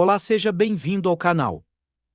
Olá, seja bem-vindo ao canal.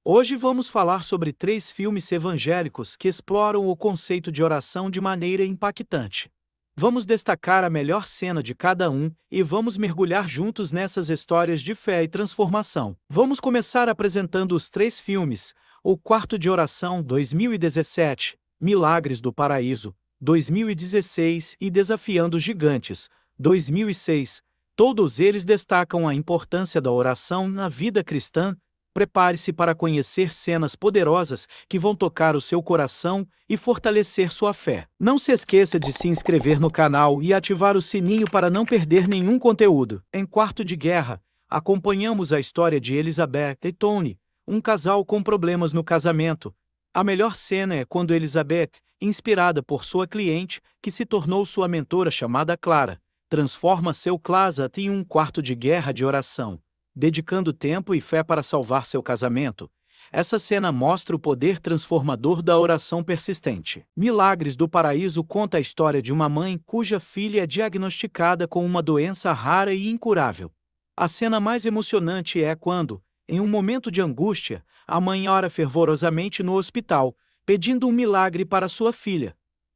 Hoje vamos falar sobre três filmes evangélicos que exploram o conceito de oração de maneira impactante. Vamos destacar a melhor cena de cada um e vamos mergulhar juntos nessas histórias de fé e transformação. Vamos começar apresentando os três filmes: O Quarto de Oração 2017, Milagres do Paraíso 2016 e Desafiando os Gigantes 2006. Todos eles destacam a importância da oração na vida cristã. Prepare-se para conhecer cenas poderosas que vão tocar o seu coração e fortalecer sua fé. Não se esqueça de se inscrever no canal e ativar o sininho para não perder nenhum conteúdo. Em Quarto de Guerra, acompanhamos a história de Elizabeth e Tony, um casal com problemas no casamento. A melhor cena é quando Elizabeth, inspirada por sua cliente, que se tornou sua mentora chamada Clara, transforma seu closet em um quarto de guerra de oração, dedicando tempo e fé para salvar seu casamento. Essa cena mostra o poder transformador da oração persistente. Milagres do Paraíso conta a história de uma mãe cuja filha é diagnosticada com uma doença rara e incurável. A cena mais emocionante é quando, em um momento de angústia, a mãe ora fervorosamente no hospital, pedindo um milagre para sua filha.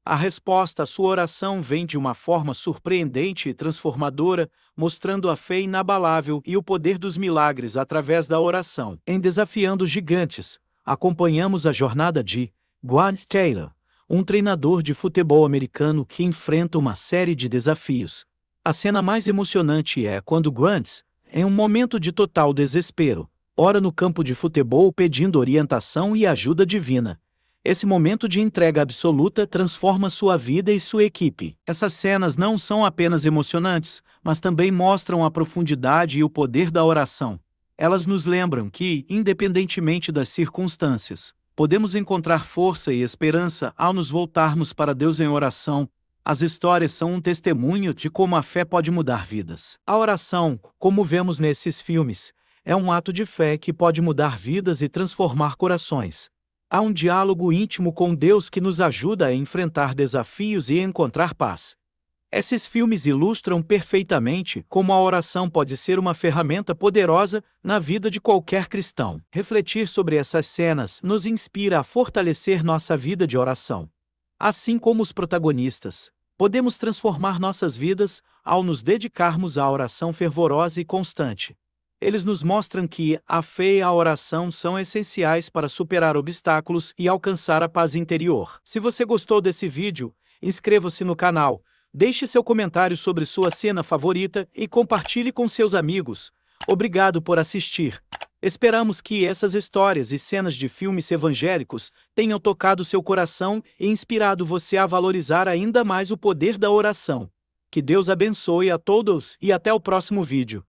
A resposta à sua oração vem de uma forma surpreendente e transformadora, mostrando a fé inabalável e o poder dos milagres através da oração. Em Desafiando Gigantes, acompanhamos a jornada de Grant Taylor, um treinador de futebol americano que enfrenta uma série de desafios. A cena mais emocionante é quando Grant, em um momento de total desespero, ora no campo de futebol pedindo orientação e ajuda divina esse momento de entrega absoluta transforma sua vida e sua equipe. Essas cenas não são apenas emocionantes, mas também mostram a profundidade e o poder da oração. Elas nos lembram que, independentemente das circunstâncias, podemos encontrar força e esperança ao nos voltarmos para Deus em oração. As histórias são um testemunho de como a fé pode mudar vidas. A oração, como vemos nesses filmes, é um ato de fé que pode mudar vidas e transformar corações Há um diálogo íntimo com Deus que nos ajuda a enfrentar desafios e encontrar paz. Esses filmes ilustram perfeitamente como a oração pode ser uma ferramenta poderosa na vida de qualquer cristão. Refletir sobre essas cenas nos inspira a fortalecer nossa vida de oração. Assim como os protagonistas, podemos transformar nossas vidas ao nos dedicarmos à oração fervorosa e constante eles nos mostram que a fé e a oração são essenciais para superar obstáculos e alcançar a paz interior. Se você gostou desse vídeo, inscreva-se no canal, deixe seu comentário sobre sua cena favorita e compartilhe com seus amigos. Obrigado por assistir. Esperamos que essas histórias e cenas de filmes evangélicos tenham tocado seu coração e inspirado você a valorizar ainda mais o poder da oração. Que Deus abençoe a todos e até o próximo vídeo.